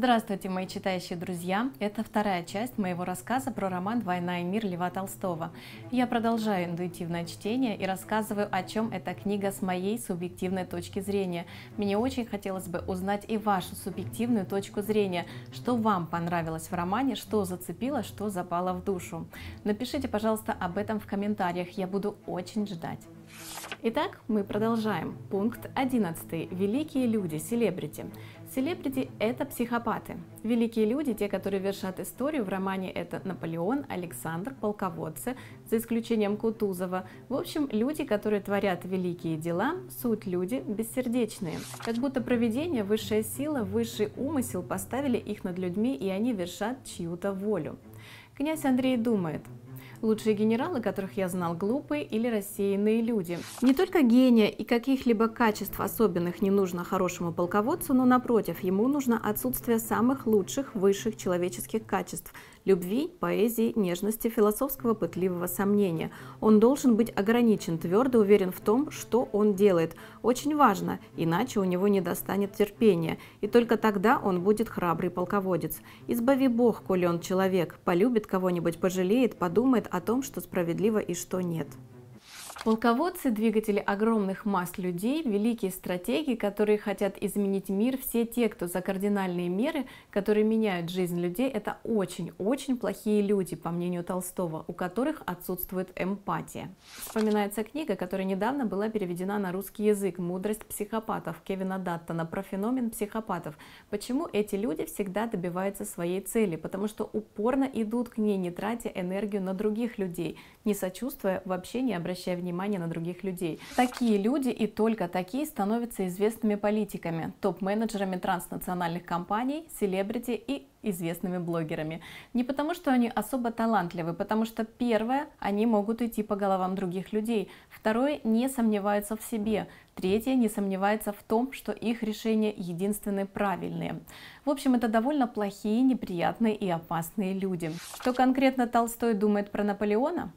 Здравствуйте, мои читающие друзья! Это вторая часть моего рассказа про роман «Война и мир» Льва Толстого. Я продолжаю интуитивное чтение и рассказываю, о чем эта книга с моей субъективной точки зрения. Мне очень хотелось бы узнать и вашу субъективную точку зрения, что вам понравилось в романе, что зацепило, что запало в душу. Напишите, пожалуйста, об этом в комментариях, я буду очень ждать. Итак, мы продолжаем. Пункт 11. Великие люди, селебрити. Селебрити – это психопаты. Великие люди – те, которые вершат историю. В романе это Наполеон, Александр, полководцы, за исключением Кутузова. В общем, люди, которые творят великие дела, суть люди бессердечные. Как будто проведение, высшая сила, высший умысел поставили их над людьми, и они вершат чью-то волю. Князь Андрей думает – Лучшие генералы, которых я знал, глупые или рассеянные люди. Не только гения и каких-либо качеств особенных не нужно хорошему полководцу, но напротив, ему нужно отсутствие самых лучших высших человеческих качеств – любви, поэзии, нежности, философского пытливого сомнения. Он должен быть ограничен, твердо уверен в том, что он делает. Очень важно, иначе у него не достанет терпения, и только тогда он будет храбрый полководец. Избави Бог, коли он человек, полюбит кого-нибудь, пожалеет, подумает, о том, что справедливо и что нет. Полководцы – двигатели огромных масс людей, великие стратеги, которые хотят изменить мир, все те, кто за кардинальные меры, которые меняют жизнь людей, это очень-очень плохие люди, по мнению Толстого, у которых отсутствует эмпатия. Вспоминается книга, которая недавно была переведена на русский язык «Мудрость психопатов» Кевина Даттона про феномен психопатов. Почему эти люди всегда добиваются своей цели? Потому что упорно идут к ней, не тратя энергию на других людей, не сочувствуя, вообще не обращая внимания внимание на других людей. Такие люди и только такие становятся известными политиками, топ-менеджерами транснациональных компаний, селебрити и известными блогерами. Не потому, что они особо талантливы, потому что первое, они могут идти по головам других людей, второе, не сомневаются в себе, третье, не сомневается в том, что их решения единственные правильные. В общем, это довольно плохие, неприятные и опасные люди. Что конкретно Толстой думает про Наполеона?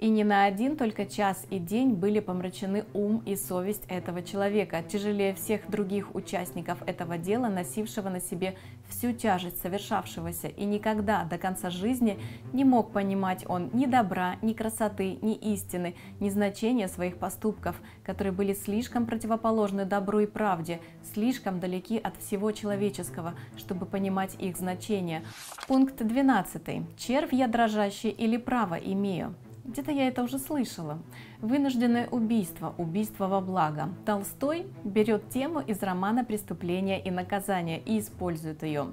и не на один только час и день были помрачены ум и совесть этого человека, тяжелее всех других участников этого дела, носившего на себе всю тяжесть совершавшегося, и никогда до конца жизни не мог понимать он ни добра, ни красоты, ни истины, ни значения своих поступков, которые были слишком противоположны добру и правде, слишком далеки от всего человеческого, чтобы понимать их значение. Пункт 12. Червь я дрожащий или право имею? Где-то я это уже слышала. Вынужденное убийство, убийство во благо. Толстой берет тему из романа «Преступление и наказание» и использует ее.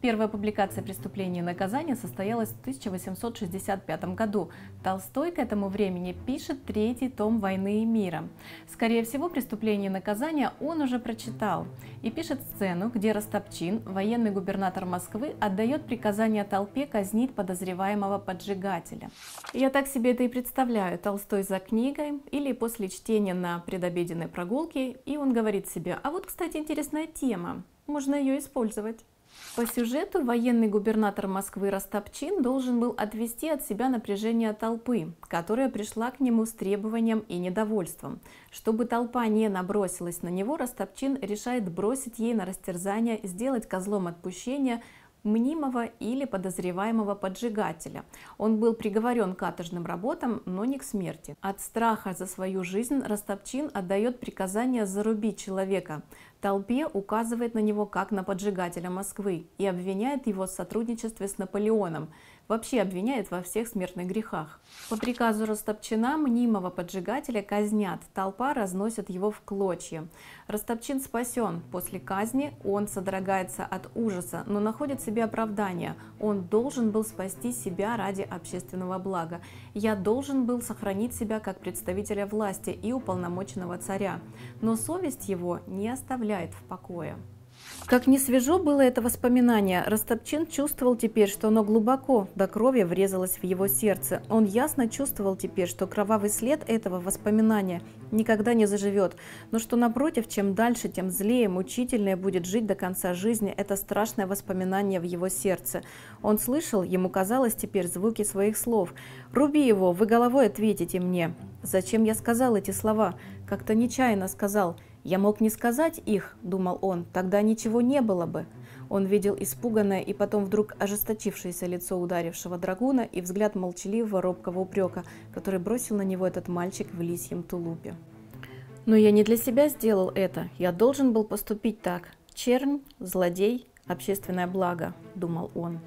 Первая публикация преступления и наказания состоялась в 1865 году. Толстой к этому времени пишет третий том «Войны и мира». Скорее всего, «Преступление и наказание» он уже прочитал и пишет сцену, где Ростопчин, военный губернатор Москвы, отдает приказание толпе казнить подозреваемого поджигателя. Я так себе это и представляю. Толстой за книгой или после чтения на предобеденной прогулке, и он говорит себе, а вот, кстати, интересная тема, можно ее использовать. По сюжету военный губернатор Москвы Ростопчин должен был отвести от себя напряжение толпы, которая пришла к нему с требованием и недовольством. Чтобы толпа не набросилась на него, Ростопчин решает бросить ей на растерзание, сделать козлом отпущения – мнимого или подозреваемого поджигателя. Он был приговорен к каторжным работам, но не к смерти. От страха за свою жизнь Ростопчин отдает приказание зарубить человека. Толпе указывает на него как на поджигателя Москвы и обвиняет его в сотрудничестве с Наполеоном – вообще обвиняет во всех смертных грехах. По приказу Ростопчина мнимого поджигателя казнят, толпа разносит его в клочья. Ростопчин спасен. После казни он содрогается от ужаса, но находит себе оправдание. Он должен был спасти себя ради общественного блага. Я должен был сохранить себя как представителя власти и уполномоченного царя. Но совесть его не оставляет в покое. Как не свежо было это воспоминание, Растопчин чувствовал теперь, что оно глубоко до крови врезалось в его сердце. Он ясно чувствовал теперь, что кровавый след этого воспоминания никогда не заживет, но что напротив, чем дальше, тем злее, мучительнее будет жить до конца жизни это страшное воспоминание в его сердце. Он слышал, ему казалось теперь звуки своих слов. «Руби его, вы головой ответите мне». «Зачем я сказал эти слова?» «Как-то нечаянно сказал». Я мог не сказать их, думал он, тогда ничего не было бы. Он видел испуганное и потом вдруг ожесточившееся лицо ударившего драгуна и взгляд молчаливого робкого упрека, который бросил на него этот мальчик в лисьем тулупе. Но я не для себя сделал это. Я должен был поступить так. Чернь, злодей, общественное благо, думал он.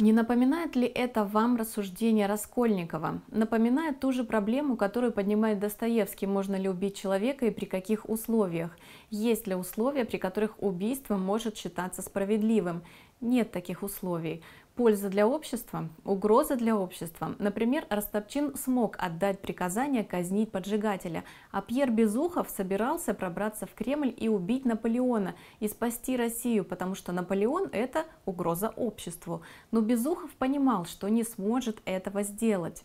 Не напоминает ли это вам рассуждение Раскольникова? Напоминает ту же проблему, которую поднимает Достоевский, можно ли убить человека и при каких условиях? Есть ли условия, при которых убийство может считаться справедливым? Нет таких условий польза для общества, угроза для общества. Например, Ростопчин смог отдать приказание казнить поджигателя, а Пьер Безухов собирался пробраться в Кремль и убить Наполеона и спасти Россию, потому что Наполеон – это угроза обществу. Но Безухов понимал, что не сможет этого сделать.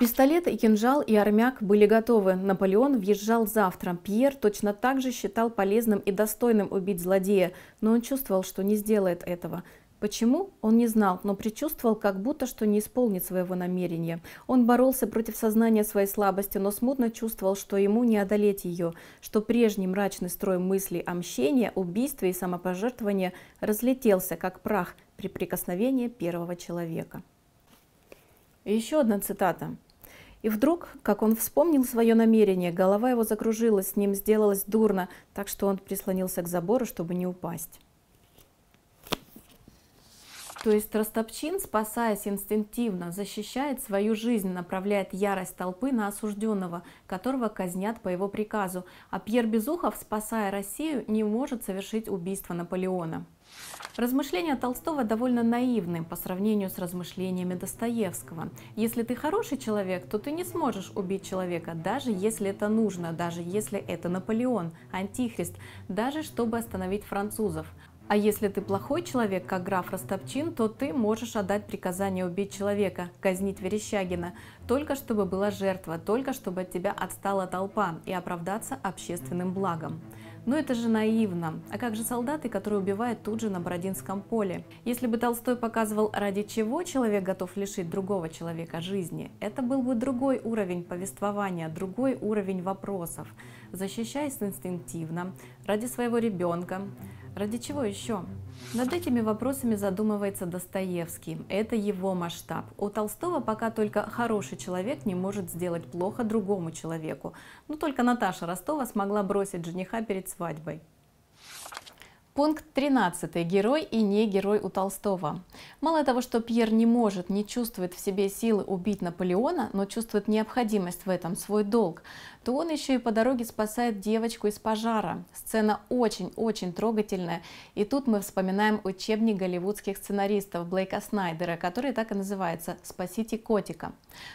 Пистолет и кинжал и армяк были готовы. Наполеон въезжал завтра. Пьер точно так же считал полезным и достойным убить злодея, но он чувствовал, что не сделает этого. Почему? Он не знал, но предчувствовал, как будто, что не исполнит своего намерения. Он боролся против сознания своей слабости, но смутно чувствовал, что ему не одолеть ее, что прежний мрачный строй мыслей о мщении, убийстве и самопожертвовании разлетелся, как прах при прикосновении первого человека. И еще одна цитата. И вдруг, как он вспомнил свое намерение, голова его закружилась, с ним сделалось дурно, так что он прислонился к забору, чтобы не упасть. То есть Ростопчин, спасаясь инстинктивно, защищает свою жизнь, направляет ярость толпы на осужденного, которого казнят по его приказу, а Пьер Безухов, спасая Россию, не может совершить убийство Наполеона. Размышления Толстого довольно наивны по сравнению с размышлениями Достоевского. Если ты хороший человек, то ты не сможешь убить человека, даже если это нужно, даже если это Наполеон, антихрист, даже чтобы остановить французов. А если ты плохой человек, как граф Ростопчин, то ты можешь отдать приказание убить человека, казнить Верещагина, только чтобы была жертва, только чтобы от тебя отстала толпа и оправдаться общественным благом. Но это же наивно. А как же солдаты, которые убивают тут же на Бородинском поле? Если бы Толстой показывал, ради чего человек готов лишить другого человека жизни, это был бы другой уровень повествования, другой уровень вопросов. Защищаясь инстинктивно, ради своего ребенка, Ради чего еще? Над этими вопросами задумывается Достоевский. Это его масштаб. У Толстого пока только хороший человек не может сделать плохо другому человеку. Но только Наташа Ростова смогла бросить жениха перед свадьбой. Пункт 13. Герой и не герой у Толстого. Мало того, что Пьер не может, не чувствует в себе силы убить Наполеона, но чувствует необходимость в этом, свой долг, то он еще и по дороге спасает девочку из пожара. Сцена очень-очень трогательная, и тут мы вспоминаем учебник голливудских сценаристов Блейка Снайдера, который так и называется «Спасите котика».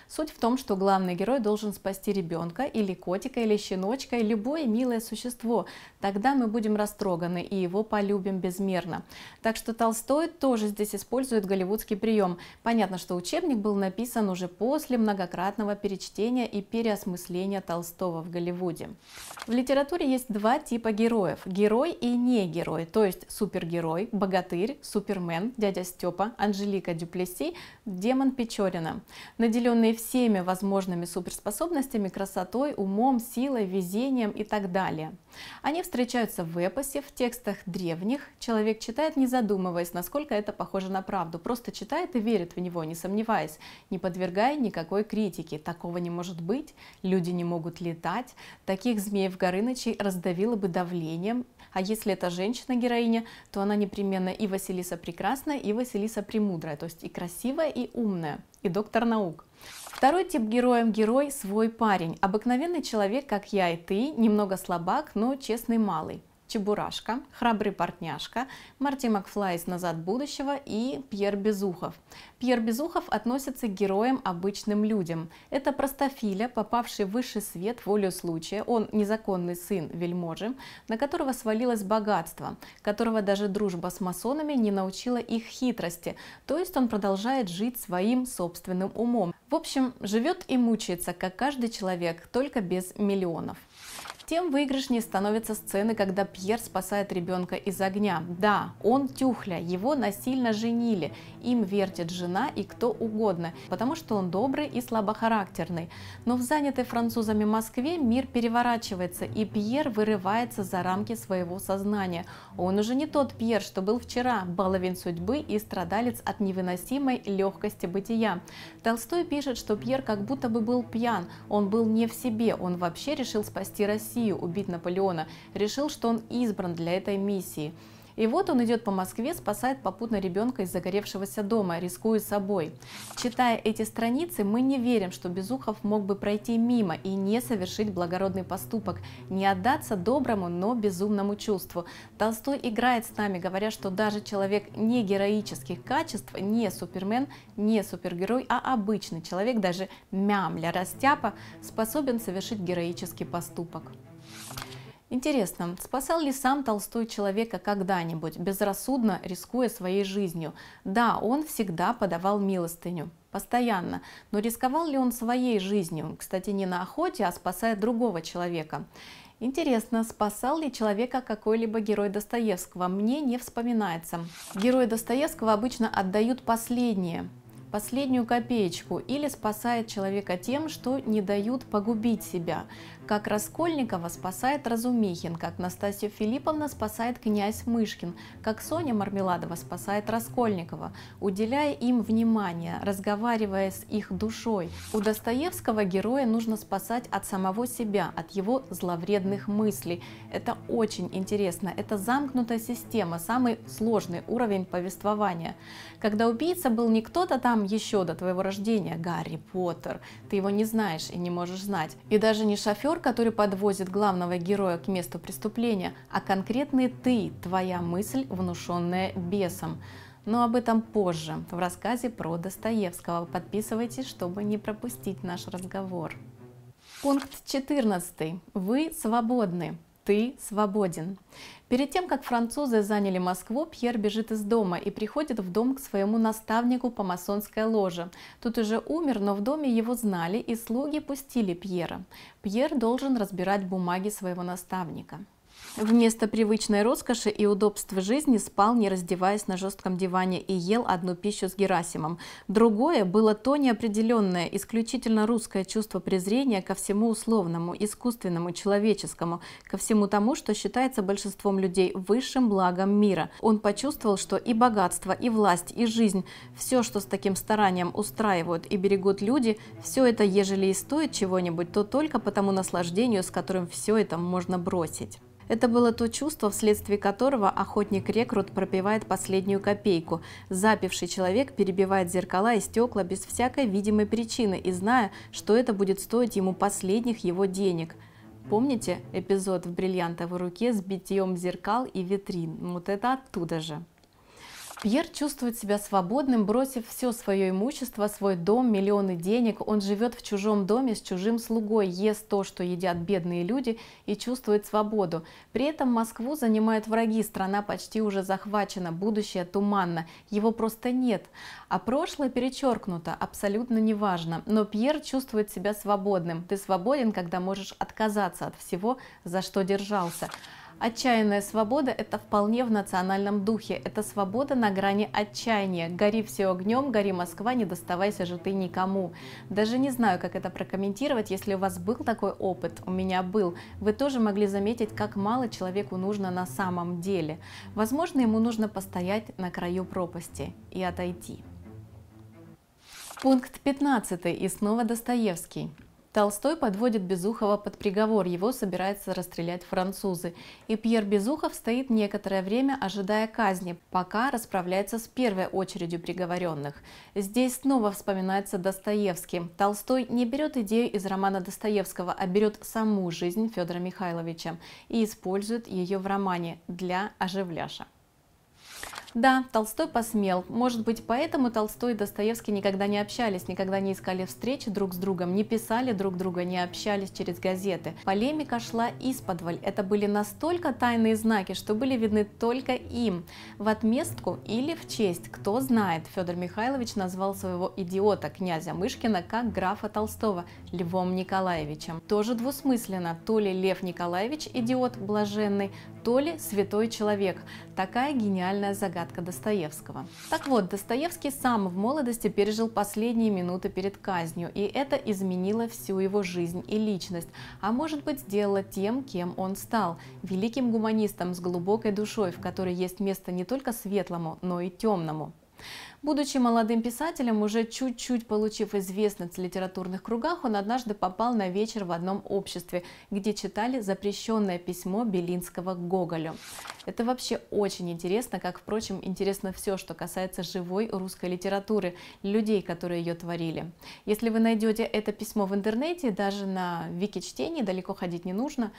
Суть в том, что главный герой должен спасти ребенка или котика, или щеночка, и любое милое существо. Тогда мы будем растроганы и его полюбим безмерно. Так что Толстой тоже здесь использует голливудский прием. Понятно, что учебник был написан уже после многократного перечтения и переосмысления Толстого Толстого в Голливуде. В литературе есть два типа героев – герой и негерой, то есть супергерой, богатырь, супермен, дядя Степа, Анжелика Дюплеси, демон Печорина. Наделенные всеми возможными суперспособностями, красотой, умом, силой, везением и так далее – они встречаются в эпосе, в текстах древних. Человек читает, не задумываясь, насколько это похоже на правду. Просто читает и верит в него, не сомневаясь, не подвергая никакой критике. Такого не может быть, люди не могут летать. Таких змеев Горынычей раздавило бы давлением. А если это женщина-героиня, то она непременно и Василиса Прекрасная, и Василиса Премудрая, то есть и красивая, и умная и доктор наук. Второй тип героем герой свой парень, обыкновенный человек, как я и ты, немного слабак, но честный малый. Чебурашка, Храбрый партняшка, Марти Макфлай из «Назад будущего» и Пьер Безухов. Пьер Безухов относится к героям обычным людям. Это простофиля, попавший в высший свет волю случая, он незаконный сын вельможи, на которого свалилось богатство, которого даже дружба с масонами не научила их хитрости, то есть он продолжает жить своим собственным умом. В общем, живет и мучается, как каждый человек, только без миллионов. Тем выигрышнее становятся сцены, когда Пьер спасает ребенка из огня. Да, он тюхля, его насильно женили, им вертит жена и кто угодно, потому что он добрый и слабохарактерный. Но в занятой французами Москве мир переворачивается, и Пьер вырывается за рамки своего сознания. Он уже не тот Пьер, что был вчера, баловин судьбы и страдалец от невыносимой легкости бытия. Толстой пишет, что Пьер как будто бы был пьян, он был не в себе, он вообще решил спасти Россию, убить Наполеона, решил, что он избран для этой миссии. И вот он идет по Москве, спасает попутно ребенка из загоревшегося дома, рискуя собой. Читая эти страницы, мы не верим, что Безухов мог бы пройти мимо и не совершить благородный поступок, не отдаться доброму, но безумному чувству. Толстой играет с нами, говоря, что даже человек не героических качеств, не супермен, не супергерой, а обычный человек, даже мямля, растяпа, способен совершить героический поступок. Интересно, спасал ли сам Толстой человека когда-нибудь, безрассудно рискуя своей жизнью? Да, он всегда подавал милостыню, постоянно. Но рисковал ли он своей жизнью? Кстати, не на охоте, а спасая другого человека. Интересно, спасал ли человека какой-либо герой Достоевского? Мне не вспоминается. Герои Достоевского обычно отдают последние, последнюю копеечку или спасает человека тем, что не дают погубить себя. Как Раскольникова спасает Разумихин, как Настасья Филипповна спасает князь Мышкин, как Соня Мармеладова спасает Раскольникова, уделяя им внимание, разговаривая с их душой. У Достоевского героя нужно спасать от самого себя, от его зловредных мыслей. Это очень интересно, это замкнутая система, самый сложный уровень повествования. Когда убийца был не кто-то там еще до твоего рождения, Гарри Поттер, ты его не знаешь и не можешь знать, и даже не шофер партнер, который подвозит главного героя к месту преступления, а конкретный ты, твоя мысль, внушенная бесом. Но об этом позже, в рассказе про Достоевского. Подписывайтесь, чтобы не пропустить наш разговор. Пункт 14. Вы свободны. Ты свободен. Перед тем, как французы заняли Москву, Пьер бежит из дома и приходит в дом к своему наставнику по масонской ложе. Тут уже умер, но в доме его знали, и слуги пустили Пьера. Пьер должен разбирать бумаги своего наставника. Вместо привычной роскоши и удобства жизни спал, не раздеваясь на жестком диване, и ел одну пищу с Герасимом. Другое было то неопределенное, исключительно русское чувство презрения ко всему условному, искусственному, человеческому, ко всему тому, что считается большинством людей высшим благом мира. Он почувствовал, что и богатство, и власть, и жизнь, все, что с таким старанием устраивают и берегут люди, все это, ежели и стоит чего-нибудь, то только по тому наслаждению, с которым все это можно бросить. Это было то чувство, вследствие которого охотник-рекрут пропивает последнюю копейку. Запивший человек перебивает зеркала и стекла без всякой видимой причины и зная, что это будет стоить ему последних его денег. Помните эпизод в бриллиантовой руке с битьем зеркал и витрин? Вот это оттуда же. Пьер чувствует себя свободным, бросив все свое имущество, свой дом, миллионы денег. Он живет в чужом доме с чужим слугой, ест то, что едят бедные люди и чувствует свободу. При этом Москву занимают враги, страна почти уже захвачена, будущее туманно, его просто нет. А прошлое перечеркнуто, абсолютно неважно. Но Пьер чувствует себя свободным. Ты свободен, когда можешь отказаться от всего, за что держался. Отчаянная свобода – это вполне в национальном духе. Это свобода на грани отчаяния. Гори все огнем, гори Москва, не доставайся же ты никому. Даже не знаю, как это прокомментировать, если у вас был такой опыт, у меня был. Вы тоже могли заметить, как мало человеку нужно на самом деле. Возможно, ему нужно постоять на краю пропасти и отойти. Пункт 15. И снова Достоевский. Толстой подводит Безухова под приговор, его собираются расстрелять французы. И Пьер Безухов стоит некоторое время, ожидая казни, пока расправляется с первой очередью приговоренных. Здесь снова вспоминается Достоевский. Толстой не берет идею из романа Достоевского, а берет саму жизнь Федора Михайловича и использует ее в романе для оживляша. Да, Толстой посмел. Может быть, поэтому Толстой и Достоевский никогда не общались, никогда не искали встречи друг с другом, не писали друг друга, не общались через газеты. Полемика шла из подваль. Это были настолько тайные знаки, что были видны только им. В отместку или в честь, кто знает, Федор Михайлович назвал своего идиота, князя Мышкина, как графа Толстого, Львом Николаевичем. Тоже двусмысленно, то ли Лев Николаевич идиот блаженный, то ли святой человек. Такая гениальная загадка порядка Достоевского. Так вот, Достоевский сам в молодости пережил последние минуты перед казнью, и это изменило всю его жизнь и личность, а может быть сделало тем, кем он стал – великим гуманистом с глубокой душой, в которой есть место не только светлому, но и темному. Будучи молодым писателем, уже чуть-чуть получив известность в литературных кругах, он однажды попал на вечер в одном обществе, где читали запрещенное письмо Белинского к Гоголю. Это вообще очень интересно, как, впрочем, интересно все, что касается живой русской литературы, людей, которые ее творили. Если вы найдете это письмо в интернете, даже на вики чтений, далеко ходить не нужно,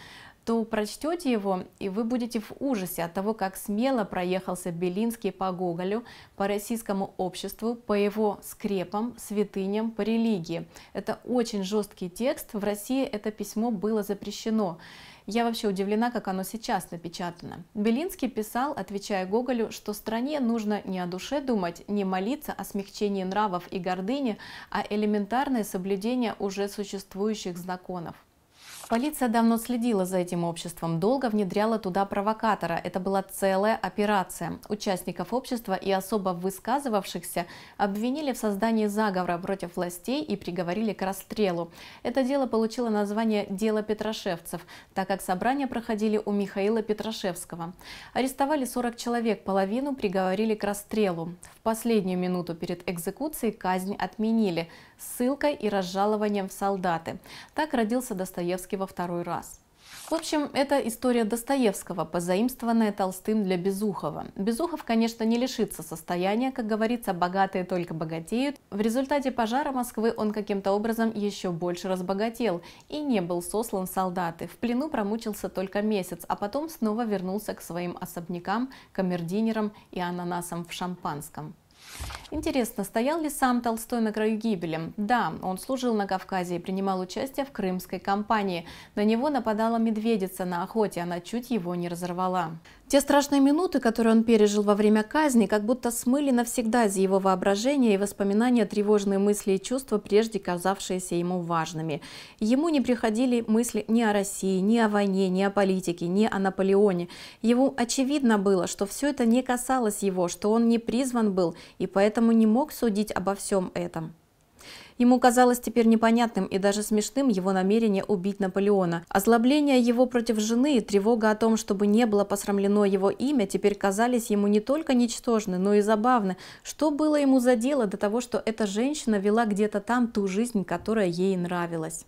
то прочтете его, и вы будете в ужасе от того, как смело проехался Белинский по Гоголю, по российскому обществу по его скрепам, святыням, по религии. Это очень жесткий текст. В России это письмо было запрещено. Я вообще удивлена, как оно сейчас напечатано. Белинский писал, отвечая Гоголю, что стране нужно не о душе думать, не молиться о смягчении нравов и гордыни, а элементарное соблюдение уже существующих законов. Полиция давно следила за этим обществом, долго внедряла туда провокатора. Это была целая операция. Участников общества и особо высказывавшихся обвинили в создании заговора против властей и приговорили к расстрелу. Это дело получило название «Дело Петрошевцев», так как собрания проходили у Михаила Петрошевского. Арестовали 40 человек, половину приговорили к расстрелу. В последнюю минуту перед экзекуцией казнь отменили с ссылкой и разжалованием в солдаты. Так родился Достоевский во второй раз. В общем, это история Достоевского, позаимствованная Толстым для Безухова. Безухов, конечно, не лишится состояния, как говорится, богатые только богатеют. В результате пожара Москвы он каким-то образом еще больше разбогател и не был сослан в солдаты. В плену промучился только месяц, а потом снова вернулся к своим особнякам, камердинерам и ананасам в шампанском. Интересно, стоял ли сам Толстой на краю гибели? Да, он служил на Кавказе и принимал участие в крымской кампании. На него нападала медведица на охоте, она чуть его не разорвала. Те страшные минуты, которые он пережил во время казни, как будто смыли навсегда из его воображения и воспоминания тревожные мысли и чувства, прежде казавшиеся ему важными. Ему не приходили мысли ни о России, ни о войне, ни о политике, ни о Наполеоне. Ему очевидно было, что все это не касалось его, что он не призван был и поэтому не мог судить обо всем этом. Ему казалось теперь непонятным и даже смешным его намерение убить Наполеона. Озлобление его против жены и тревога о том, чтобы не было посрамлено его имя, теперь казались ему не только ничтожны, но и забавны. Что было ему за дело до того, что эта женщина вела где-то там ту жизнь, которая ей нравилась?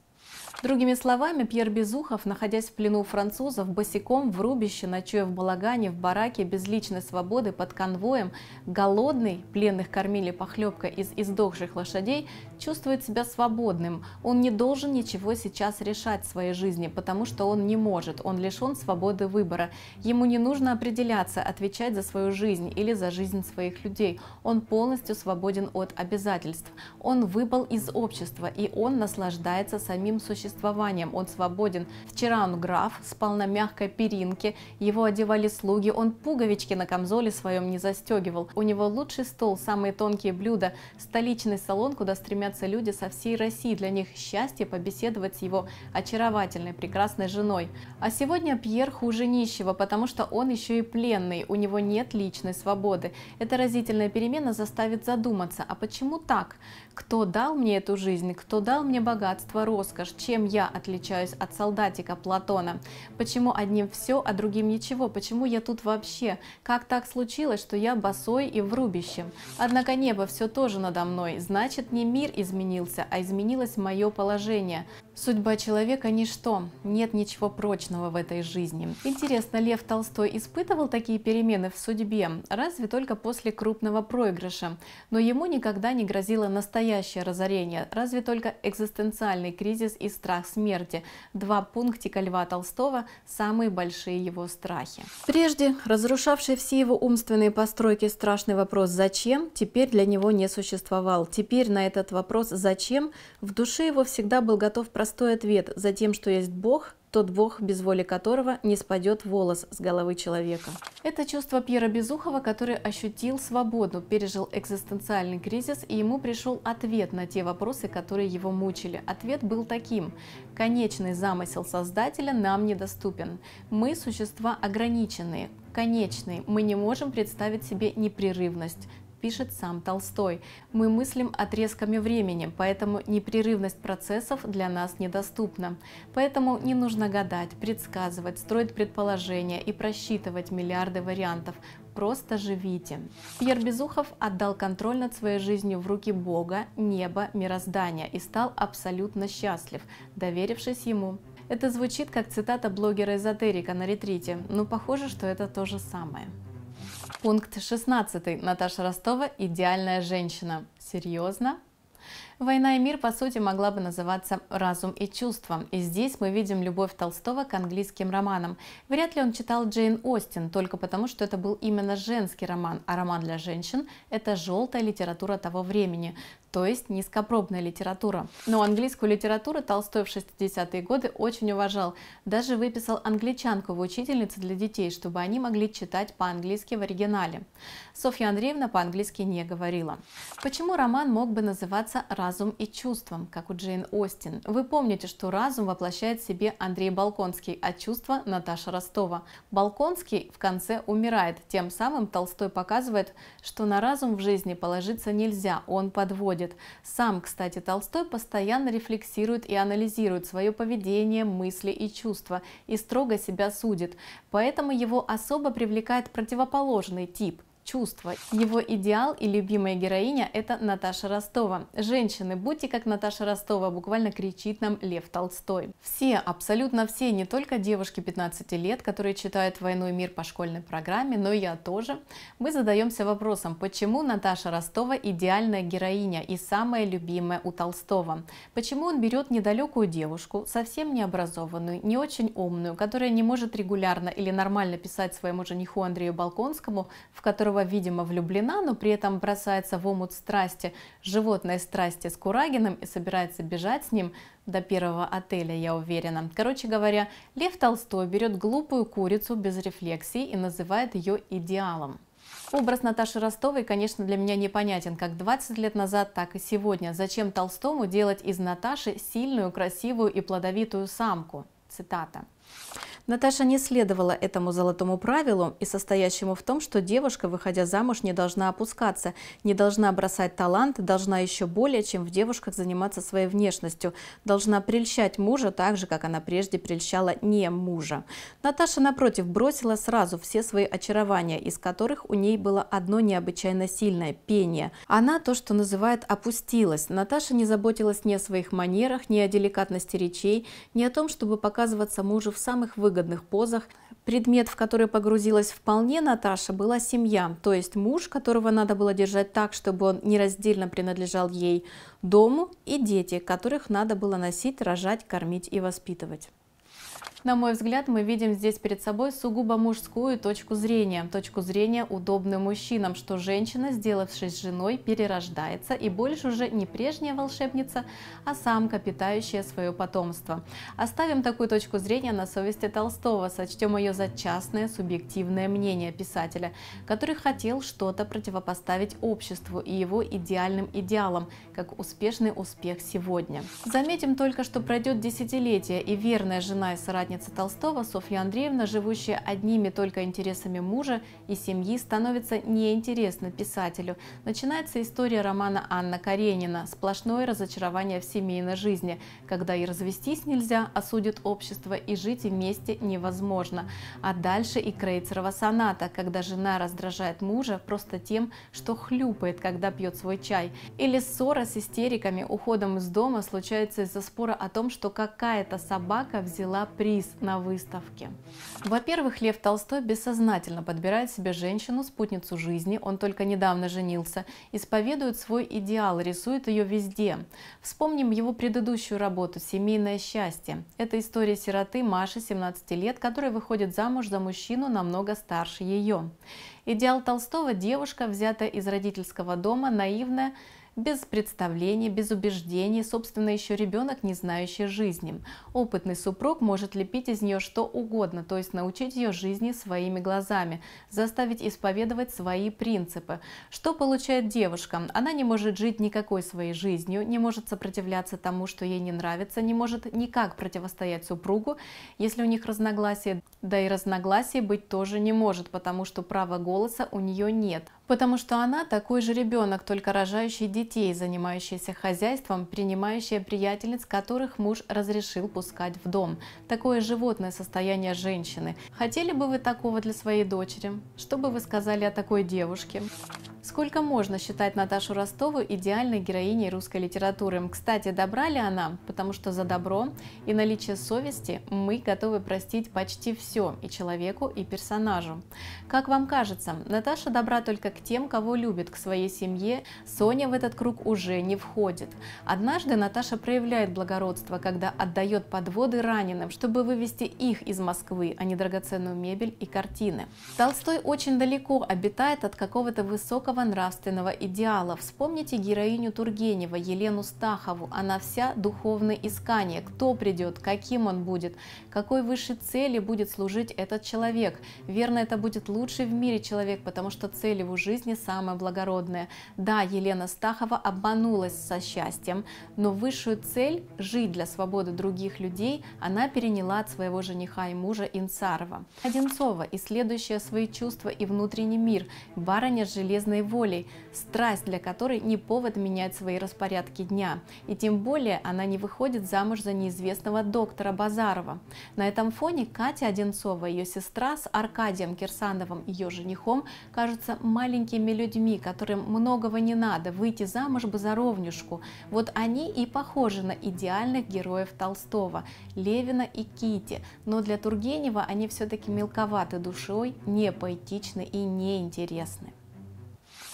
Другими словами, Пьер Безухов, находясь в плену у французов, босиком в рубище, ночуя в балагане, в бараке, без личной свободы, под конвоем, голодный, пленных кормили похлебка из издохших лошадей, чувствует себя свободным. Он не должен ничего сейчас решать в своей жизни, потому что он не может, он лишен свободы выбора. Ему не нужно определяться, отвечать за свою жизнь или за жизнь своих людей. Он полностью свободен от обязательств. Он выпал из общества, и он наслаждается самим существованием существованием, он свободен. Вчера он граф, спал на мягкой перинке, его одевали слуги, он пуговички на камзоле своем не застегивал. У него лучший стол, самые тонкие блюда, столичный салон, куда стремятся люди со всей России. Для них счастье побеседовать с его очаровательной, прекрасной женой. А сегодня Пьер хуже нищего, потому что он еще и пленный, у него нет личной свободы. Эта разительная перемена заставит задуматься, а почему так? кто дал мне эту жизнь, кто дал мне богатство, роскошь, чем я отличаюсь от солдатика Платона, почему одним все, а другим ничего, почему я тут вообще, как так случилось, что я босой и в рубище. Однако небо все тоже надо мной, значит не мир изменился, а изменилось мое положение. Судьба человека – ничто, нет ничего прочного в этой жизни. Интересно, Лев Толстой испытывал такие перемены в судьбе, разве только после крупного проигрыша. Но ему никогда не грозило настоящее разорение, разве только экзистенциальный кризис и страх смерти. Два пунктика Льва Толстого – самые большие его страхи. Прежде разрушавший все его умственные постройки страшный вопрос «Зачем?» теперь для него не существовал. Теперь на этот вопрос «Зачем?» в душе его всегда был готов просмотр простой ответ «За тем, что есть Бог, тот Бог, без воли которого не спадет волос с головы человека. Это чувство Пьера Безухова, который ощутил свободу, пережил экзистенциальный кризис, и ему пришел ответ на те вопросы, которые его мучили. Ответ был таким. Конечный замысел Создателя нам недоступен. Мы существа ограниченные, конечные. Мы не можем представить себе непрерывность пишет сам Толстой. Мы мыслим отрезками времени, поэтому непрерывность процессов для нас недоступна. Поэтому не нужно гадать, предсказывать, строить предположения и просчитывать миллиарды вариантов. Просто живите. Пьер Безухов отдал контроль над своей жизнью в руки Бога, неба, мироздания и стал абсолютно счастлив, доверившись ему. Это звучит как цитата блогера-эзотерика на ретрите, но ну, похоже, что это то же самое. Пункт 16. Наташа Ростова «Идеальная женщина». Серьезно? Война и мир, по сути, могла бы называться «Разум и чувство». И здесь мы видим любовь Толстого к английским романам. Вряд ли он читал Джейн Остин, только потому, что это был именно женский роман, а роман для женщин – это желтая литература того времени то есть низкопробная литература. Но английскую литературу Толстой в 60-е годы очень уважал, даже выписал англичанку в учительнице для детей, чтобы они могли читать по-английски в оригинале. Софья Андреевна по-английски не говорила. Почему роман мог бы называться «Разум и чувством», как у Джейн Остин? Вы помните, что разум воплощает в себе Андрей Балконский, а чувство – Наташа Ростова. Балконский в конце умирает, тем самым Толстой показывает, что на разум в жизни положиться нельзя, он подводит происходит. Сам, кстати, Толстой постоянно рефлексирует и анализирует свое поведение, мысли и чувства и строго себя судит. Поэтому его особо привлекает противоположный тип – чувства. Его идеал и любимая героиня – это Наташа Ростова. Женщины, будьте как Наташа Ростова, буквально кричит нам Лев Толстой. Все, абсолютно все, не только девушки 15 лет, которые читают «Войну и мир» по школьной программе, но и я тоже, мы задаемся вопросом, почему Наташа Ростова идеальная героиня и самая любимая у Толстого? Почему он берет недалекую девушку, совсем необразованную, не очень умную, которая не может регулярно или нормально писать своему жениху Андрею Балконскому, в которого Ева, видимо, влюблена, но при этом бросается в омут страсти, животной страсти с Курагиным и собирается бежать с ним до первого отеля, я уверена. Короче говоря, Лев Толстой берет глупую курицу без рефлексии и называет ее идеалом. Образ Наташи Ростовой, конечно, для меня непонятен как 20 лет назад, так и сегодня. Зачем Толстому делать из Наташи сильную, красивую и плодовитую самку? Цитата. Наташа не следовала этому золотому правилу и состоящему в том, что девушка, выходя замуж, не должна опускаться, не должна бросать талант, должна еще более, чем в девушках, заниматься своей внешностью, должна прельщать мужа так же, как она прежде прельщала не мужа. Наташа, напротив, бросила сразу все свои очарования, из которых у ней было одно необычайно сильное – пение. Она то, что называют «опустилась». Наташа не заботилась ни о своих манерах, ни о деликатности речей, ни о том, чтобы показываться мужу в самых выгодных выгодных позах. Предмет, в который погрузилась вполне Наташа, была семья, то есть муж, которого надо было держать так, чтобы он нераздельно принадлежал ей, дому и дети, которых надо было носить, рожать, кормить и воспитывать. На мой взгляд, мы видим здесь перед собой сугубо мужскую точку зрения, точку зрения удобной мужчинам, что женщина, сделавшись женой, перерождается и больше уже не прежняя волшебница, а самка, питающая свое потомство. Оставим такую точку зрения на совести Толстого, сочтем ее за частное субъективное мнение писателя, который хотел что-то противопоставить обществу и его идеальным идеалам, как успешный успех сегодня. Заметим только, что пройдет десятилетие, и верная жена и соратница соратница Толстого Софья Андреевна, живущая одними только интересами мужа и семьи, становится неинтересна писателю. Начинается история романа Анна Каренина «Сплошное разочарование в семейной жизни», когда и развестись нельзя, осудит общество, и жить вместе невозможно. А дальше и Крейцерова соната, когда жена раздражает мужа просто тем, что хлюпает, когда пьет свой чай. Или ссора с истериками уходом из дома случается из-за спора о том, что какая-то собака взяла приз приз на выставке. Во-первых, Лев Толстой бессознательно подбирает себе женщину, спутницу жизни, он только недавно женился, исповедует свой идеал, рисует ее везде. Вспомним его предыдущую работу «Семейное счастье». Это история сироты Маши, 17 лет, которая выходит замуж за мужчину намного старше ее. Идеал Толстого – девушка, взятая из родительского дома, наивная, без представления, без убеждений, собственно, еще ребенок, не знающий жизни. Опытный супруг может лепить из нее что угодно, то есть научить ее жизни своими глазами, заставить исповедовать свои принципы. Что получает девушка? Она не может жить никакой своей жизнью, не может сопротивляться тому, что ей не нравится, не может никак противостоять супругу, если у них разногласия, да и разногласий быть тоже не может, потому что права голоса у нее нет потому что она такой же ребенок, только рожающий детей, занимающийся хозяйством, принимающая приятельниц, которых муж разрешил пускать в дом. Такое животное состояние женщины. Хотели бы вы такого для своей дочери? Что бы вы сказали о такой девушке? Сколько можно считать Наташу Ростову идеальной героиней русской литературы? Кстати, добра ли она? Потому что за добро и наличие совести мы готовы простить почти все и человеку, и персонажу. Как вам кажется, Наташа добра только к к тем, кого любит, к своей семье, Соня в этот круг уже не входит. Однажды Наташа проявляет благородство, когда отдает подводы раненым, чтобы вывести их из Москвы, а не драгоценную мебель и картины. Толстой очень далеко обитает от какого-то высокого нравственного идеала. Вспомните героиню Тургенева Елену Стахову. Она вся духовное искание. Кто придет, каким он будет, какой высшей цели будет служить этот человек. Верно, это будет лучший в мире человек, потому что цели в уже жизни самое благородное. Да, Елена Стахова обманулась со счастьем, но высшую цель – жить для свободы других людей – она переняла от своего жениха и мужа Инцарова. Одинцова, исследующая свои чувства и внутренний мир, барыня с железной волей, страсть для которой не повод менять свои распорядки дня. И тем более она не выходит замуж за неизвестного доктора Базарова. На этом фоне Катя Одинцова и ее сестра с Аркадием Кирсановым, ее женихом, кажутся маленькими маленькими людьми, которым многого не надо, выйти замуж бы за ровнюшку. Вот они и похожи на идеальных героев Толстого, Левина и Кити, но для Тургенева они все-таки мелковаты душой, не поэтичны и неинтересны.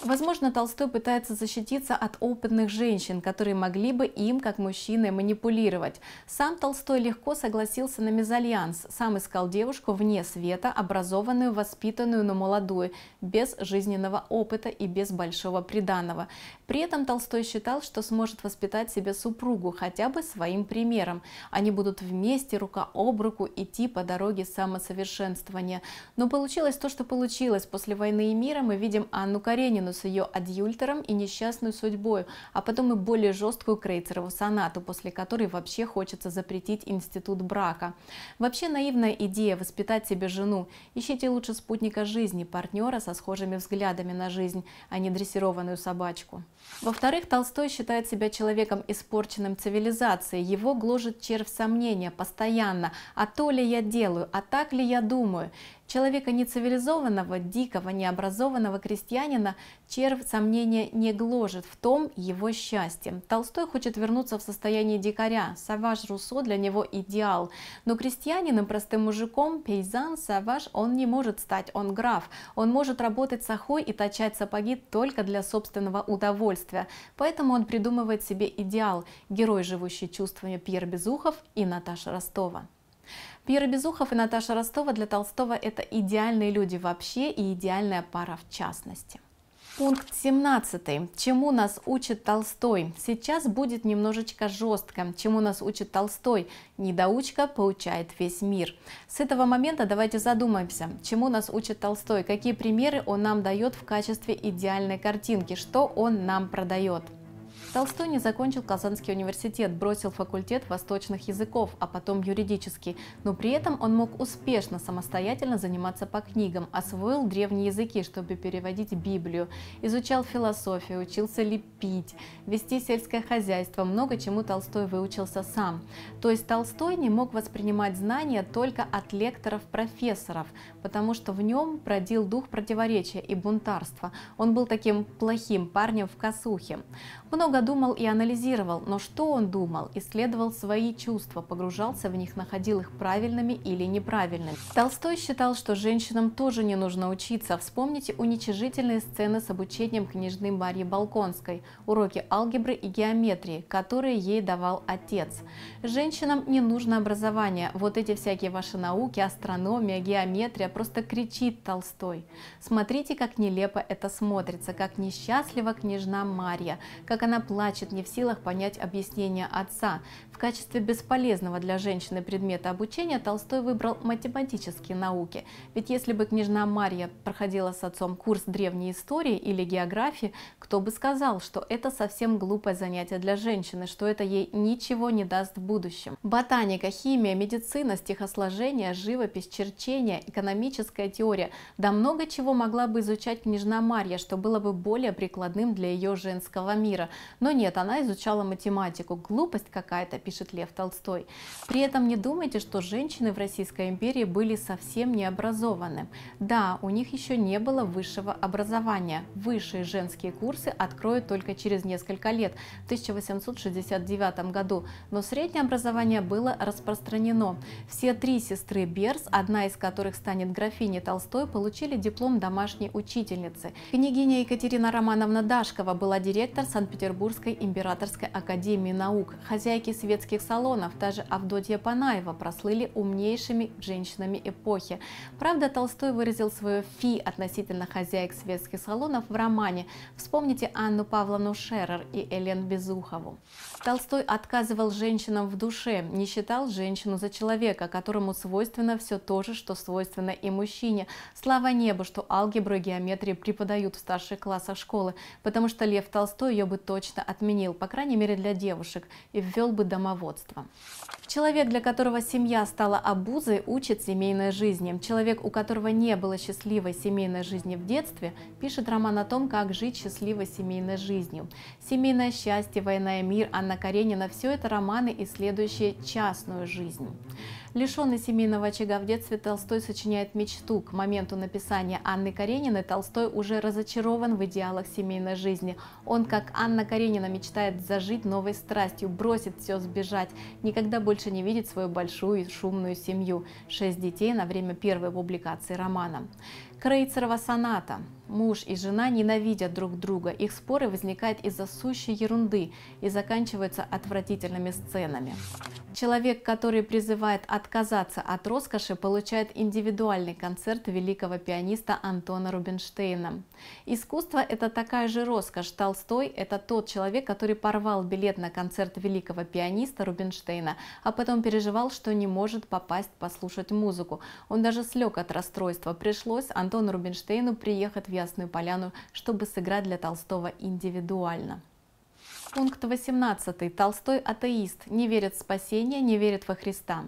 Возможно, Толстой пытается защититься от опытных женщин, которые могли бы им, как мужчины, манипулировать. Сам Толстой легко согласился на мезальянс, сам искал девушку вне света, образованную, воспитанную, но молодую, без жизненного опыта и без большого приданого. При этом Толстой считал, что сможет воспитать себе супругу хотя бы своим примером. Они будут вместе рука об руку идти по дороге самосовершенствования. Но получилось то, что получилось. После войны и мира мы видим Анну Каренину с ее адъюльтером и несчастную судьбой, а потом и более жесткую Крейцерову сонату, после которой вообще хочется запретить институт брака. Вообще наивная идея воспитать себе жену. Ищите лучше спутника жизни, партнера со схожими взглядами на жизнь, а не дрессированную собачку. Во-вторых, Толстой считает себя человеком, испорченным цивилизацией. Его гложет червь сомнения постоянно. А то ли я делаю, а так ли я думаю? Человека нецивилизованного, дикого, необразованного крестьянина черв сомнения не гложет в том его счастье. Толстой хочет вернуться в состояние дикаря. Саваж Руссо для него идеал. Но крестьянином, простым мужиком, пейзан, саваж, он не может стать, он граф. Он может работать сахой и точать сапоги только для собственного удовольствия. Поэтому он придумывает себе идеал. Герой, живущий чувствами Пьер Безухов и Наташа Ростова. Пьер Безухов и Наташа Ростова для Толстого это идеальные люди вообще и идеальная пара в частности. Пункт 17. Чему нас учит Толстой? Сейчас будет немножечко жестко. Чему нас учит Толстой? Недоучка получает весь мир. С этого момента давайте задумаемся, чему нас учит Толстой, какие примеры он нам дает в качестве идеальной картинки, что он нам продает. Толстой не закончил Казанский университет, бросил факультет восточных языков, а потом юридический. Но при этом он мог успешно самостоятельно заниматься по книгам, освоил древние языки, чтобы переводить Библию, изучал философию, учился лепить, вести сельское хозяйство, много чему Толстой выучился сам. То есть Толстой не мог воспринимать знания только от лекторов-профессоров, потому что в нем бродил дух противоречия и бунтарства. Он был таким плохим парнем в косухе. Много Долго думал и анализировал, но что он думал? Исследовал свои чувства, погружался в них, находил их правильными или неправильными. Толстой считал, что женщинам тоже не нужно учиться. Вспомните уничижительные сцены с обучением княжны Марьи Балконской, уроки алгебры и геометрии, которые ей давал отец. Женщинам не нужно образование. Вот эти всякие ваши науки, астрономия, геометрия, просто кричит Толстой. Смотрите, как нелепо это смотрится, как несчастлива княжна Марья, как она плачет, не в силах понять объяснение отца. В качестве бесполезного для женщины предмета обучения Толстой выбрал математические науки, ведь если бы княжна Марья проходила с отцом курс древней истории или географии, кто бы сказал, что это совсем глупое занятие для женщины, что это ей ничего не даст в будущем. Ботаника, химия, медицина, стихосложение, живопись, черчение, экономическая теория – да много чего могла бы изучать княжна Марья, что было бы более прикладным для ее женского мира. Но нет, она изучала математику, глупость какая-то, пишет Лев Толстой. При этом не думайте, что женщины в Российской империи были совсем не образованы. Да, у них еще не было высшего образования. Высшие женские курсы откроют только через несколько лет, в 1869 году, но среднее образование было распространено. Все три сестры Берс, одна из которых станет графиней Толстой, получили диплом домашней учительницы. Княгиня Екатерина Романовна Дашкова была директор Санкт-Петербургской императорской академии наук, хозяйки света детских салонов. Даже Авдотья Панаева прослыли умнейшими женщинами эпохи. Правда, Толстой выразил свое фи относительно хозяек светских салонов в романе «Вспомните Анну Павловну Шерер и Элен Безухову». Толстой отказывал женщинам в душе, не считал женщину за человека, которому свойственно все то же, что свойственно и мужчине. Слава небу, что алгебру и геометрию преподают в старших классах школы, потому что Лев Толстой ее бы точно отменил, по крайней мере для девушек, и ввел бы домоводство. Человек, для которого семья стала обузой, учит семейной жизни. Человек, у которого не было счастливой семейной жизни в детстве, пишет роман о том, как жить счастливой семейной жизнью. Семейное счастье, война и мир, она Анна Каренина. Все это романы, исследующие частную жизнь. Лишенный семейного очага в детстве, Толстой сочиняет мечту. К моменту написания Анны Карениной Толстой уже разочарован в идеалах семейной жизни. Он, как Анна Каренина, мечтает зажить новой страстью, бросит все сбежать, никогда больше не видит свою большую и шумную семью. Шесть детей на время первой публикации романа. Крейцерова соната. Муж и жена ненавидят друг друга, их споры возникают из-за сущей ерунды и заканчиваются отвратительными сценами. Человек, который призывает отказаться от роскоши, получает индивидуальный концерт великого пианиста Антона Рубинштейна. Искусство – это такая же роскошь. Толстой – это тот человек, который порвал билет на концерт великого пианиста Рубинштейна, а потом переживал, что не может попасть послушать музыку. Он даже слег от расстройства. Пришлось Антону Рубинштейну приехать в Ясную Поляну, чтобы сыграть для Толстого индивидуально. Пункт 18. Толстой атеист, не верит в спасение, не верит во Христа.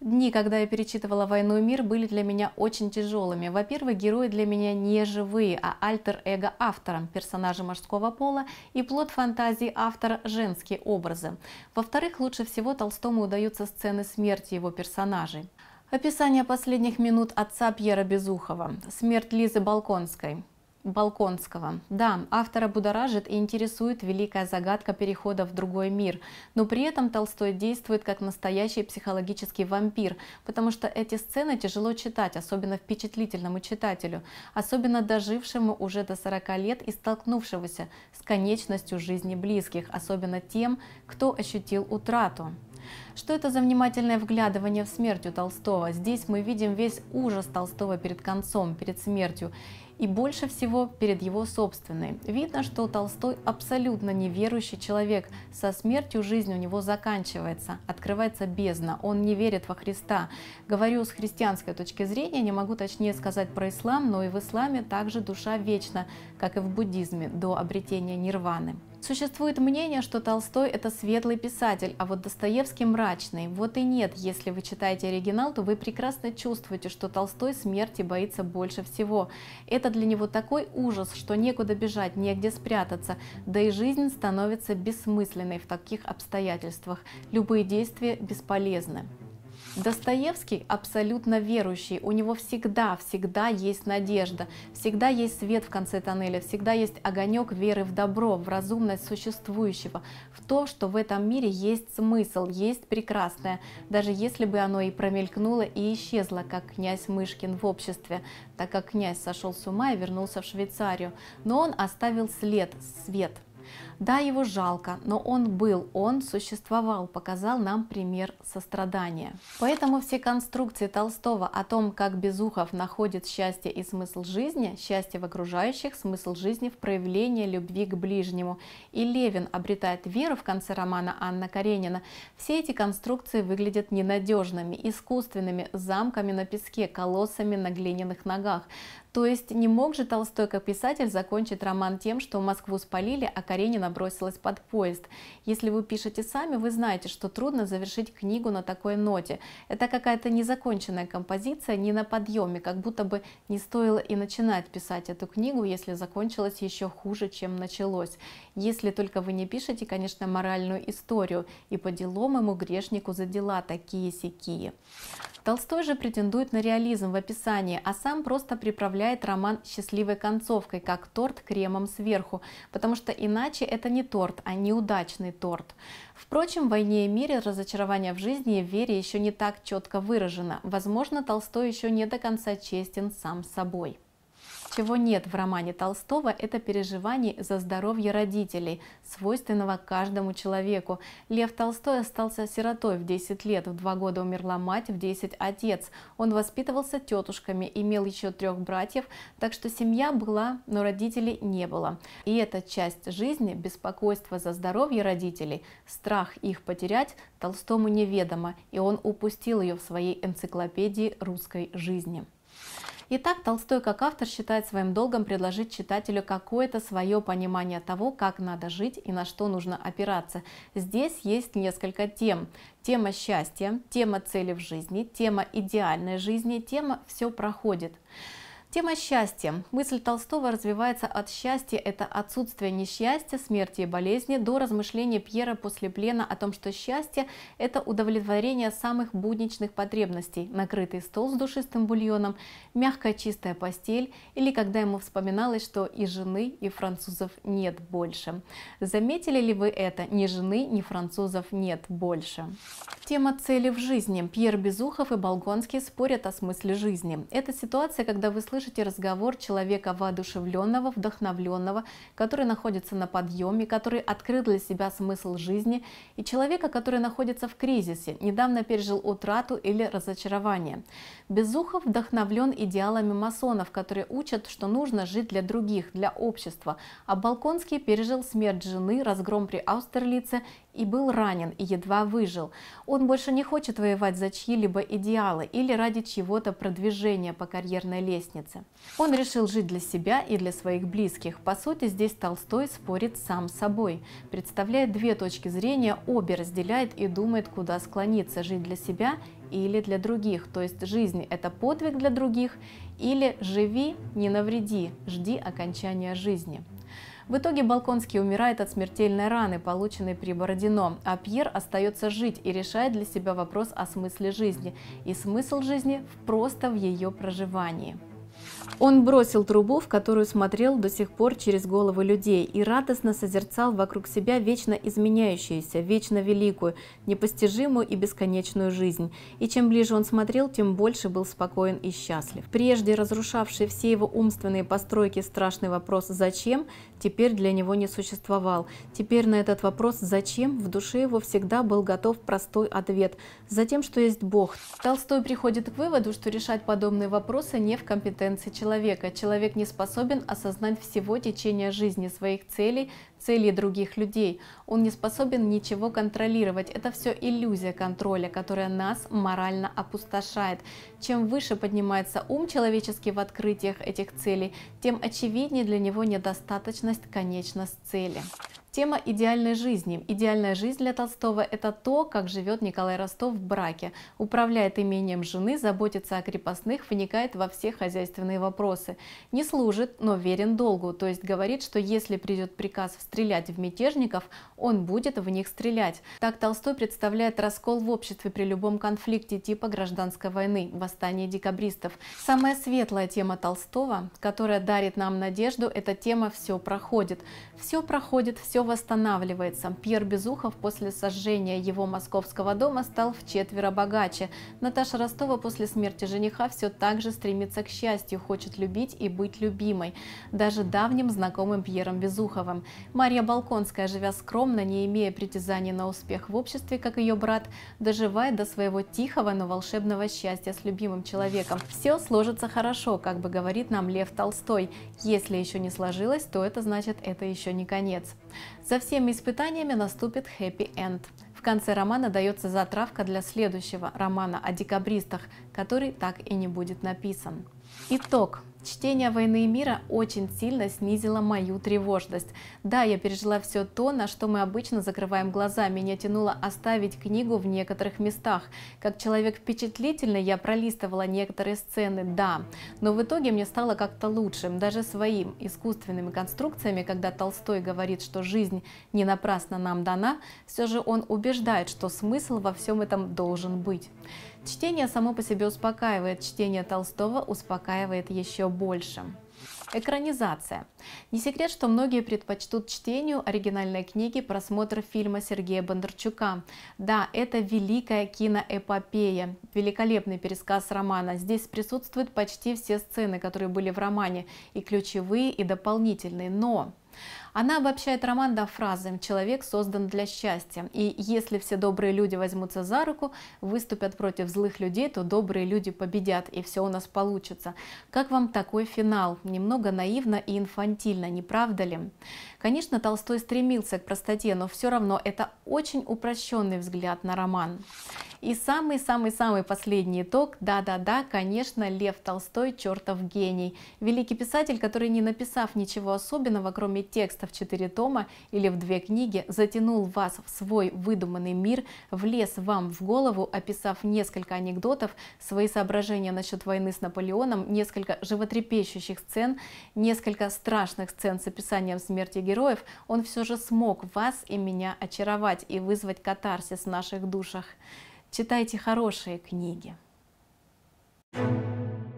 Дни, когда я перечитывала «Войну и мир», были для меня очень тяжелыми. Во-первых, герои для меня не живые, а альтер-эго автора, персонажи мужского пола и плод фантазии автора – женские образы. Во-вторых, лучше всего Толстому удаются сцены смерти его персонажей. Описание последних минут отца Пьера Безухова. Смерть Лизы Балконской. Балконского. Да, автора будоражит и интересует великая загадка перехода в другой мир, но при этом Толстой действует как настоящий психологический вампир, потому что эти сцены тяжело читать, особенно впечатлительному читателю, особенно дожившему уже до 40 лет и столкнувшегося с конечностью жизни близких, особенно тем, кто ощутил утрату. Что это за внимательное вглядывание в смерть у Толстого? Здесь мы видим весь ужас Толстого перед концом, перед смертью и больше всего перед его собственной. Видно, что Толстой абсолютно неверующий человек. Со смертью жизнь у него заканчивается, открывается бездна, он не верит во Христа. Говорю с христианской точки зрения, не могу точнее сказать про ислам, но и в исламе также душа вечна, как и в буддизме, до обретения нирваны. Существует мнение, что Толстой это светлый писатель, а вот Достоевский мрачный. Вот и нет, если вы читаете оригинал, то вы прекрасно чувствуете, что Толстой смерти боится больше всего. Это для него такой ужас, что некуда бежать, негде спрятаться, да и жизнь становится бессмысленной в таких обстоятельствах. Любые действия бесполезны. Достоевский абсолютно верующий, у него всегда, всегда есть надежда, всегда есть свет в конце тоннеля, всегда есть огонек веры в добро, в разумность существующего, в то, что в этом мире есть смысл, есть прекрасное, даже если бы оно и промелькнуло и исчезло, как князь Мышкин в обществе, так как князь сошел с ума и вернулся в Швейцарию, но он оставил след, свет. Да, его жалко, но он был, он существовал, показал нам пример сострадания. Поэтому все конструкции Толстого о том, как Безухов находит счастье и смысл жизни, счастье в окружающих, смысл жизни в проявлении любви к ближнему, и Левин обретает веру в конце романа Анна Каренина, все эти конструкции выглядят ненадежными, искусственными, замками на песке, колоссами на глиняных ногах. То есть не мог же Толстой как писатель закончить роман тем, что Москву спалили, а Каренина бросилась под поезд. Если вы пишете сами, вы знаете, что трудно завершить книгу на такой ноте. Это какая-то незаконченная композиция, не на подъеме, как будто бы не стоило и начинать писать эту книгу, если закончилось еще хуже, чем началось. Если только вы не пишете, конечно, моральную историю, и по делам ему грешнику за дела такие-сякие. Толстой же претендует на реализм в описании, а сам просто приправляет роман счастливой концовкой, как торт кремом сверху, потому что иначе это не торт, а неудачный торт. Впрочем, в «Войне и мире» разочарование в жизни и в вере еще не так четко выражено. Возможно, Толстой еще не до конца честен сам собой. Чего нет в романе Толстого, это переживаний за здоровье родителей, свойственного каждому человеку. Лев Толстой остался сиротой в 10 лет, в 2 года умерла мать, в 10 отец. Он воспитывался тетушками, имел еще трех братьев, так что семья была, но родителей не было. И эта часть жизни, беспокойство за здоровье родителей, страх их потерять, Толстому неведомо, и он упустил ее в своей энциклопедии русской жизни. Итак, Толстой как автор считает своим долгом предложить читателю какое-то свое понимание того, как надо жить и на что нужно опираться. Здесь есть несколько тем. Тема счастья, тема цели в жизни, тема идеальной жизни, тема «все проходит». Тема счастья. Мысль Толстого развивается от счастья – это отсутствие несчастья, смерти и болезни, до размышления Пьера после плена о том, что счастье – это удовлетворение самых будничных потребностей – накрытый стол с душистым бульоном, мягкая чистая постель или когда ему вспоминалось, что и жены, и французов нет больше. Заметили ли вы это? Ни жены, ни французов нет больше. Тема цели в жизни. Пьер Безухов и Болгонский спорят о смысле жизни. Это ситуация, когда вы слышите услышите разговор человека воодушевленного, вдохновленного, который находится на подъеме, который открыл для себя смысл жизни, и человека, который находится в кризисе, недавно пережил утрату или разочарование. Безухов вдохновлен идеалами масонов, которые учат, что нужно жить для других, для общества, а Балконский пережил смерть жены, разгром при Аустерлице и был ранен и едва выжил. Он больше не хочет воевать за чьи-либо идеалы или ради чего-то продвижения по карьерной лестнице. Он решил жить для себя и для своих близких. По сути, здесь Толстой спорит сам с собой, представляет две точки зрения, обе разделяет и думает, куда склониться – жить для себя или для других. То есть жизнь – это подвиг для других или «живи, не навреди, жди окончания жизни». В итоге Балконский умирает от смертельной раны, полученной при Бородино, а Пьер остается жить и решает для себя вопрос о смысле жизни. И смысл жизни просто в ее проживании. Он бросил трубу, в которую смотрел до сих пор через головы людей, и радостно созерцал вокруг себя вечно изменяющуюся, вечно великую, непостижимую и бесконечную жизнь. И чем ближе он смотрел, тем больше был спокоен и счастлив. Прежде разрушавший все его умственные постройки страшный вопрос «зачем?» теперь для него не существовал. Теперь на этот вопрос «зачем?» в душе его всегда был готов простой ответ – за тем, что есть Бог. Толстой приходит к выводу, что решать подобные вопросы не в компетенции человека. Человек не способен осознать всего течения жизни, своих целей, целей других людей. Он не способен ничего контролировать. Это все иллюзия контроля, которая нас морально опустошает. Чем выше поднимается ум человеческий в открытиях этих целей, тем очевиднее для него недостаточность конечность цели. Тема идеальной жизни. Идеальная жизнь для Толстого – это то, как живет Николай Ростов в браке, управляет имением жены, заботится о крепостных, вникает во все хозяйственные вопросы. Не служит, но верен долгу, то есть говорит, что если придет приказ стрелять в мятежников, он будет в них стрелять. Так Толстой представляет раскол в обществе при любом конфликте типа гражданской войны, восстание декабристов. Самая светлая тема Толстого, которая дарит нам надежду, это тема «Все проходит». Все проходит, все восстанавливается. Пьер Безухов после сожжения его московского дома стал вчетверо богаче. Наташа Ростова после смерти жениха все так же стремится к счастью, хочет любить и быть любимой, даже давним знакомым Пьером Безуховым. Мария Балконская, живя скромно, не имея притязаний на успех в обществе, как ее брат, доживает до своего тихого, но волшебного счастья с любимым человеком. Все сложится хорошо, как бы говорит нам Лев Толстой. Если еще не сложилось, то это значит, это еще не конец. За всеми испытаниями наступит хэппи-энд. В конце романа дается затравка для следующего романа о декабристах, который так и не будет написан. Итог. Чтение «Войны и мира» очень сильно снизило мою тревожность. Да, я пережила все то, на что мы обычно закрываем глаза. Меня тянуло оставить книгу в некоторых местах. Как человек впечатлительный, я пролистывала некоторые сцены, да. Но в итоге мне стало как-то лучше. Даже своим искусственными конструкциями, когда Толстой говорит, что жизнь не напрасно нам дана, все же он убеждает, что смысл во всем этом должен быть. Чтение само по себе успокаивает, чтение Толстого успокаивает еще больше. Экранизация. Не секрет, что многие предпочтут чтению оригинальной книги просмотр фильма Сергея Бондарчука. Да, это великая киноэпопея, великолепный пересказ романа. Здесь присутствуют почти все сцены, которые были в романе, и ключевые, и дополнительные. Но она обобщает роман до фразы «Человек создан для счастья». И если все добрые люди возьмутся за руку, выступят против злых людей, то добрые люди победят, и все у нас получится. Как вам такой финал? Немного наивно и инфантильно, не правда ли? Конечно, Толстой стремился к простоте, но все равно это очень упрощенный взгляд на роман. И самый-самый-самый последний итог, да-да-да, конечно, Лев Толстой чертов гений. Великий писатель, который, не написав ничего особенного, кроме текста в 4 тома или в две книги, затянул вас в свой выдуманный мир, влез вам в голову, описав несколько анекдотов, свои соображения насчет войны с Наполеоном, несколько животрепещущих сцен, несколько страшных сцен с описанием смерти героя, героев, он все же смог вас и меня очаровать и вызвать катарсис в наших душах. Читайте хорошие книги. thank you